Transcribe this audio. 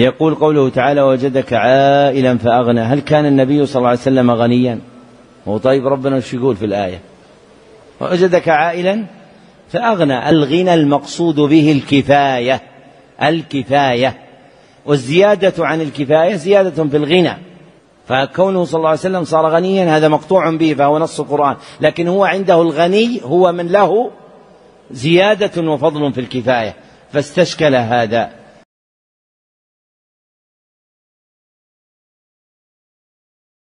يقول قوله تعالى وجدك عائلا فأغنى هل كان النبي صلى الله عليه وسلم غنيا هو طيب ربنا وش يقول في الآية وجدك عائلا فأغنى الغنى المقصود به الكفاية الكفاية والزيادة عن الكفاية زيادة في الغنى فكونه صلى الله عليه وسلم صار غنيا هذا مقطوع به فهو نص القرآن لكن هو عنده الغني هو من له زيادة وفضل في الكفاية فاستشكل هذا